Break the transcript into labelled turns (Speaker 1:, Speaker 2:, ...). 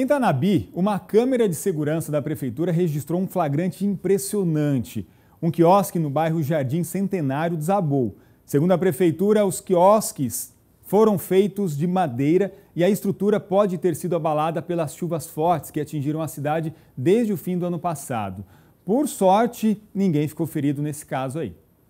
Speaker 1: Em Tanabi, uma câmera de segurança da prefeitura registrou um flagrante impressionante. Um quiosque no bairro Jardim Centenário desabou. Segundo a prefeitura, os quiosques foram feitos de madeira e a estrutura pode ter sido abalada pelas chuvas fortes que atingiram a cidade desde o fim do ano passado. Por sorte, ninguém ficou ferido nesse caso aí.